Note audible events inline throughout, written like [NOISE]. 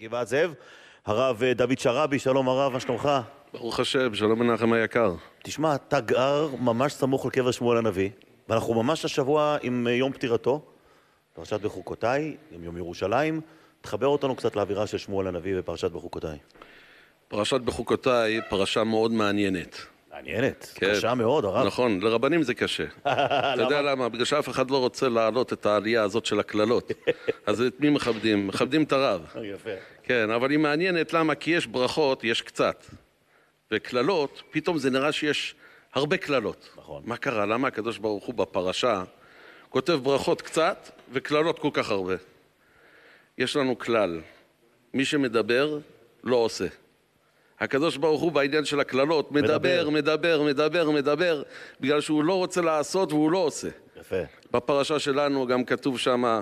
גבעת זאב, הרב אה, דוד שרבי, שלום הרב, מה שלומך? ברוך השם, שלום מנחם היקר. תשמע, אתה גר ממש סמוך לקבר שמואל הנביא, ואנחנו ממש השבוע עם אה, יום פטירתו, פרשת בחוקותיי, עם יום ירושלים. תחבר אותנו קצת לאווירה של שמואל הנביא בפרשת בחוקותיי. פרשת בחוקותיי, פרשה מאוד מעניינת. מעניינת, כן. קשה מאוד, הרב. נכון, לרבנים זה קשה. [LAUGHS] אתה יודע למה? בגלל שאף אחד לא רוצה להעלות את העלייה הזאת של הקללות. [LAUGHS] אז את מי מכבדים? מכבדים את הרב. אה, יפה. כן, אבל היא מעניינת, למה? כי יש ברכות, יש קצת. וקללות, פתאום זה נראה שיש הרבה קללות. נכון. מה קרה? למה הקדוש ברוך הוא בפרשה כותב ברכות קצת וקללות כל כך הרבה? יש לנו כלל, מי שמדבר לא עושה. הקדוש ברוך הוא בעניין של הקללות, מדבר, מדבר, מדבר, מדבר, בגלל שהוא לא רוצה לעשות והוא לא עושה. יפה. בפרשה שלנו גם כתוב שמה,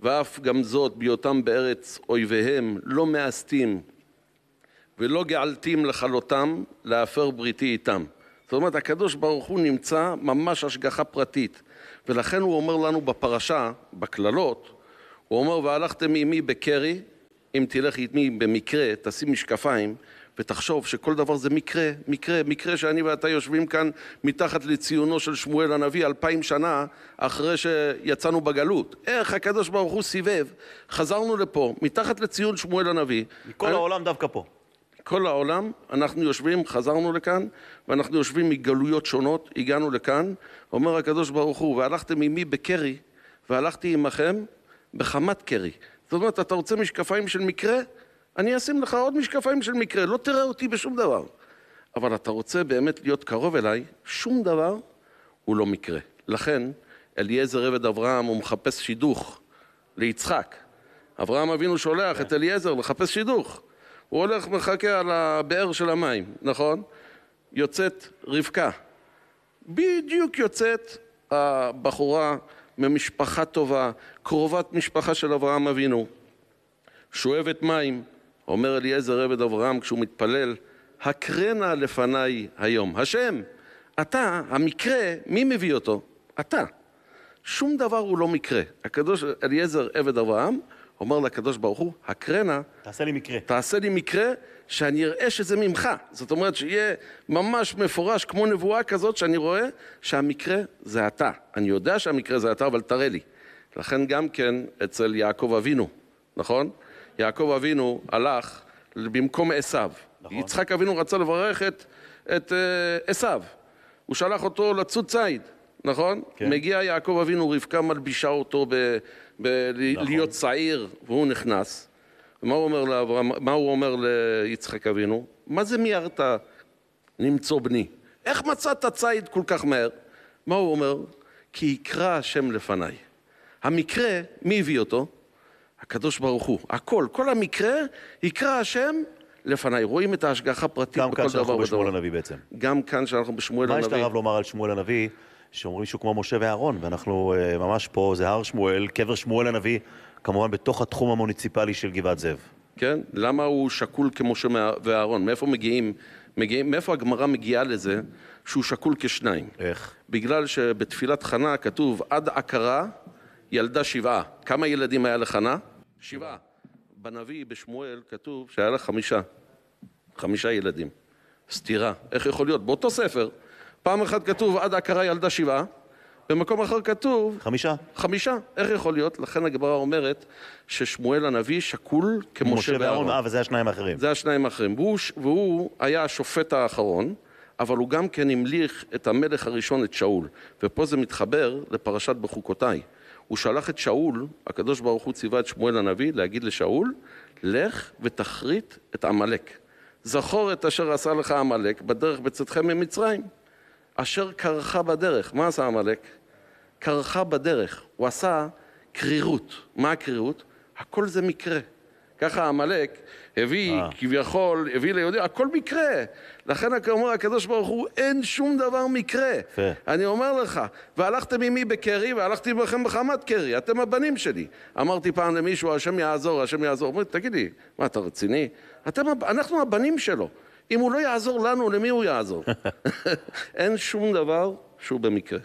ואף גם זאת, בהיותם בארץ אויביהם, לא מאסתים ולא געלתים לכלותם, להפר בריתי איתם. זאת אומרת, הקדוש ברוך הוא נמצא ממש השגחה פרטית, ולכן הוא אומר לנו בפרשה, בקללות, הוא אומר, והלכתם עמי בקרי, אם תלך עמי במקרה, תשים משקפיים, ותחשוב שכל דבר זה מקרה, מקרה, מקרה שאני ואתה יושבים כאן מתחת לציונו של שמואל הנביא אלפיים שנה אחרי שיצאנו בגלות. איך הקדוש ברוך הוא סיבב, חזרנו לפה, מתחת לציון שמואל הנביא. מכל אני... העולם דווקא פה. כל העולם, אנחנו יושבים, חזרנו לכאן, ואנחנו יושבים מגלויות שונות, הגענו לכאן, אומר הקדוש ברוך הוא, והלכתם עמי בקרי, והלכתי עמכם בחמת קרי. זאת אומרת, אתה רוצה משקפיים של מקרה? אני אשים לך עוד משקפיים של מקרה, לא תראה אותי בשום דבר. אבל אתה רוצה באמת להיות קרוב אליי, שום דבר הוא לא מקרה. לכן, אליעזר עבד אברהם, הוא מחפש שידוך ליצחק. אברהם אבינו שולח כן. את אליעזר לחפש שידוך. הוא הולך, מחכה על הבאר של המים, נכון? יוצאת רבקה. בדיוק יוצאת הבחורה ממשפחה טובה, קרובת משפחה של אברהם אבינו, שואבת מים, אומר אליעזר עבד אברהם כשהוא מתפלל, הקרנה לפניי היום. השם, אתה, המקרה, מי מביא אותו? אתה. שום דבר הוא לא מקרה. הקדוש אליעזר עבד אברהם אומר לקדוש ברוך הוא, הקרנה... תעשה לי מקרה. תעשה לי מקרה שאני אראה שזה ממך. זאת אומרת שיהיה ממש מפורש כמו נבואה כזאת שאני רואה שהמקרה זה אתה. אני יודע שהמקרה זה אתה, אבל תראה לי. לכן גם כן אצל יעקב אבינו, נכון? יעקב אבינו הלך במקום עשיו. נכון. יצחק אבינו רצה לברך את, את אה, עשיו. הוא שלח אותו לצוד ציד, נכון? כן. מגיע יעקב אבינו, רבקה מלבישה אותו ב, ב, נכון. להיות צעיר, והוא נכנס. מה הוא אומר, לאברהם, מה הוא אומר ליצחק אבינו? מה זה מיהרת למצוא בני? איך מצאת ציד כל כך מהר? מה הוא אומר? כי יקרא השם לפניי. המקרה, מי הביא אותו? הקדוש ברוך הוא. הכל, כל המקרה, יקרא השם לפניי. רואים את ההשגחה הפרטית בכל דבר ודבר. גם כאן שאנחנו בשמואל הנביא בעצם. גם כאן שאנחנו בשמואל הנביא. מה יש לרב לומר על שמואל הנביא? שאומרים שהוא כמו משה ואהרון, ואנחנו uh, ממש פה, זה הר שמואל, קבר שמואל הנביא, כמובן בתוך התחום המוניציפלי של גבעת זאב. כן, למה הוא שקול כמשה ואהרון? מאיפה מגיעים, מגיעים, מאיפה הגמרא מגיעה לזה שהוא שקול כשניים? איך? בגלל שבתפילת חנה כתוב עד עקרה ילדה שבעה. כמה ילדים היה לחנה? שבעה. בנביא, בשמואל, כתוב שהיה לה חמישה, חמישה ילדים. סתירה, איך יכול להיות? באותו ספר. פעם אחת כתוב עד עקרה ילדה שבעה, במקום אחר כתוב... חמישה. חמישה, איך יכול להיות? לכן הגברה אומרת ששמואל הנביא שקול כמשה ואהרון. אה, וזה השניים האחרים. זה השניים האחרים. והוא, והוא היה השופט האחרון, אבל הוא גם כן המליך את המלך הראשון, את שאול. ופה זה מתחבר לפרשת בחוקותיי. הוא שלח את שאול, הקדוש ברוך הוא ציווה את שמואל הנביא להגיד לשאול, לך ותכרית את עמלק. זכור את אשר עשה לך עמלק בדרך בצאתכם ממצרים. אשר קרחה בדרך, מה עשה עמלק? קרחה בדרך, הוא עשה קרירות. מה הקרירות? הכל זה מקרה. ככה עמלק הביא, אה. כביכול, הביא ליהודים, הכל מקרה. לכן אומר הקדוש ברוך הוא, אין שום דבר מקרה. יפה. אני אומר לך, והלכתם עמי בקרי, והלכתי בכם בחמת קרי, אתם הבנים שלי. אמרתי פעם למישהו, השם יעזור, השם יעזור. אומרים, תגיד לי, מה, אתה רציני? אתם, אנחנו הבנים שלו. אם הוא לא יעזור לנו, למי הוא יעזור? [LAUGHS] אין שום דבר שהוא במקרה.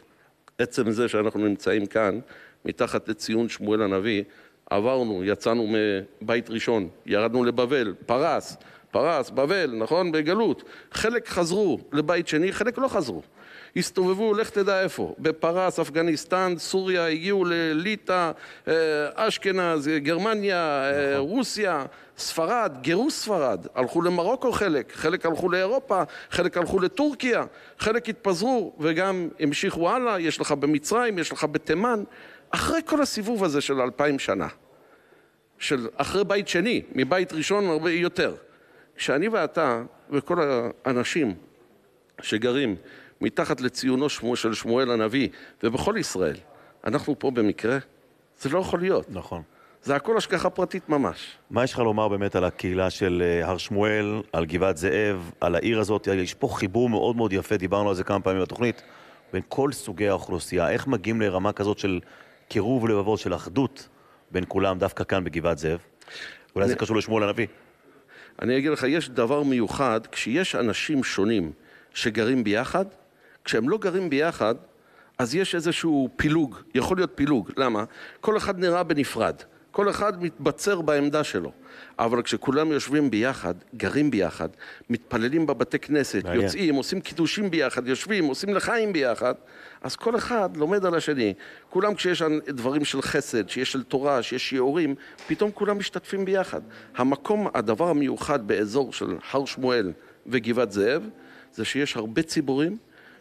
עצם זה שאנחנו נמצאים כאן, מתחת לציון שמואל הנביא, עברנו, יצאנו מבית ראשון, ירדנו לבבל, פרס, פרס, בבל, נכון? בגלות. חלק חזרו לבית שני, חלק לא חזרו. הסתובבו, לך תדע איפה, בפרס, אפגניסטן, סוריה, הגיעו לליטא, אה, אשכנז, גרמניה, אה, נכון. רוסיה, ספרד, גירוש ספרד, הלכו למרוקו חלק, חלק הלכו לאירופה, חלק הלכו לטורקיה, חלק התפזרו וגם המשיכו הלאה, יש לך במצרים, יש לך בתימן. אחרי כל הסיבוב הזה של אלפיים שנה, של אחרי בית שני, מבית ראשון הרבה יותר, כשאני ואתה וכל האנשים שגרים מתחת לציונו שמו של שמואל הנביא ובכל ישראל, אנחנו פה במקרה? זה לא יכול להיות. נכון. זה הכל השגחה פרטית ממש. מה יש לך לומר באמת על הקהילה של אה, הר שמואל, על גבעת זאב, על העיר הזאת? יש פה חיבור מאוד מאוד יפה, דיברנו על זה כמה פעמים בתוכנית, בין כל סוגי האוכלוסייה. איך מגיעים לרמה כזאת של קירוב לבבות של אחדות בין כולם, דווקא כאן בגבעת זאב? אולי אני... זה קשור לשמואל הנביא. אני אגיד לך, יש דבר מיוחד, כשיש אנשים שונים שגרים ביחד, כשהם לא גרים ביחד, אז יש איזשהו פילוג, יכול להיות פילוג. למה? כל אחד נראה בנפרד. כל אחד מתבצר בעמדה שלו. אבל כשכולם יושבים ביחד, גרים ביחד, מתפללים בבתי כנסת, מעניין. יוצאים, עושים קידושים ביחד, יושבים, עושים לחיים ביחד, אז כל אחד לומד על השני. כולם כשיש דברים של חסד, שיש של תורה, שיש שיעורים, פתאום כולם משתתפים ביחד. המקום, הדבר המיוחד באזור של הר שמואל וגבעת זאב, זה שיש הרבה ציבורים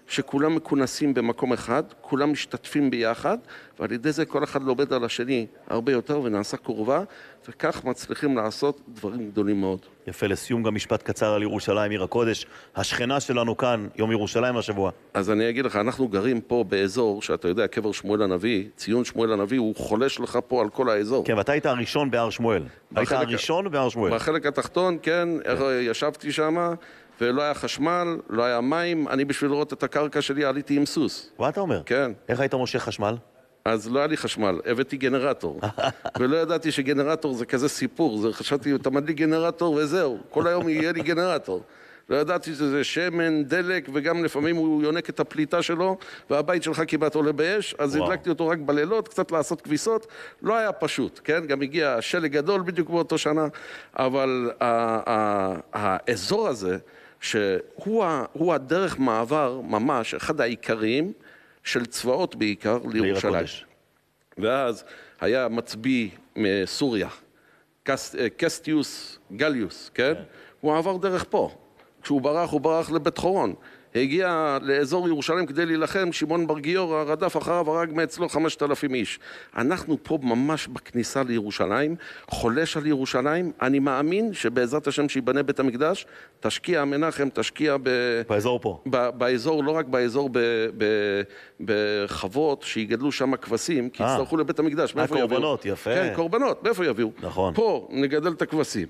שכולם מכונסים במקום אחד, כולם משתתפים ביחד, ועל ידי זה כל אחד לומד על השני הרבה יותר ונעשה קרובה, וכך מצליחים לעשות דברים גדולים מאוד. יפה, לסיום גם משפט קצר על ירושלים, עיר הקודש. השכנה שלנו כאן, יום ירושלים השבוע. אז אני אגיד לך, אנחנו גרים פה באזור שאתה יודע, קבר שמואל הנביא, ציון שמואל הנביא, הוא חולש לך פה על כל האזור. כן, ואתה היית הראשון בהר שמואל. בחלק... היית הראשון בהר שמואל. בחלק התחתון, כן, כן. ישבתי שמה. ולא היה חשמל, לא היה מים, אני בשביל לראות את הקרקע שלי עליתי עם סוס. מה אתה אומר? כן. איך היית מושך חשמל? אז לא היה לי חשמל, הבאתי גנרטור. [LAUGHS] ולא ידעתי שגנרטור זה כזה סיפור, זה, חשבתי, אתה מדליק גנרטור וזהו, כל היום יהיה לי גנרטור. לא ידעתי שזה שמן, דלק, וגם לפעמים הוא יונק את הפליטה שלו, והבית שלך כמעט עולה באש, אז וואו. הדלקתי אותו רק בלילות, קצת לעשות כביסות. לא היה פשוט, כן? גם הגיע שלג גדול בדיוק באותו שנה, אבל האזור הזה... שהוא הדרך מעבר ממש, אחד העיקריים של צבאות בעיקר לירושלים. ואז היה מצביא מסוריה, קס, אה, קסטיוס גליוס, כן? Yeah. כן. הוא עבר דרך פה. כשהוא ברח, הוא ברח לבית חורון. הגיע לאזור ירושלים כדי להילחם, שמעון בר גיורא רדף אחריו, הרג מאצלו 5,000 איש. אנחנו פה ממש בכניסה לירושלים, חולש על ירושלים, אני מאמין שבעזרת השם שייבנה בית המקדש, תשקיע מנחם, תשקיע ב... באזור פה. ב- באזור, לא רק באזור ב- ב- בחוות, שיגדלו שם כבשים, כי אה. יצטרכו לבית המקדש, מאיפה יביאו? קורבנות, יפה. כן, קורבנות, מאיפה יביאו? נכון. פה נגדל את הכבשים.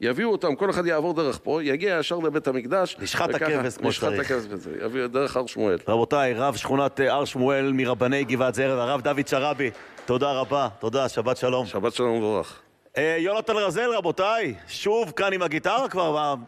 יביאו אותם, כל אחד יעבור דרך פה, יגיע ישר לבית המקדש. נשחט הכבש כמו שצריך. נשחט הכבש בזה, יביא דרך הר שמואל. רבותיי, רב שכונת אה, הר שמואל מרבני גבעת זרד, הרב דוד שרבי, תודה רבה, תודה, שבת שלום. שבת שלום ומבורך. אה, יונתן רזל, רבותיי, שוב כאן עם הגיטרה כבר, אה,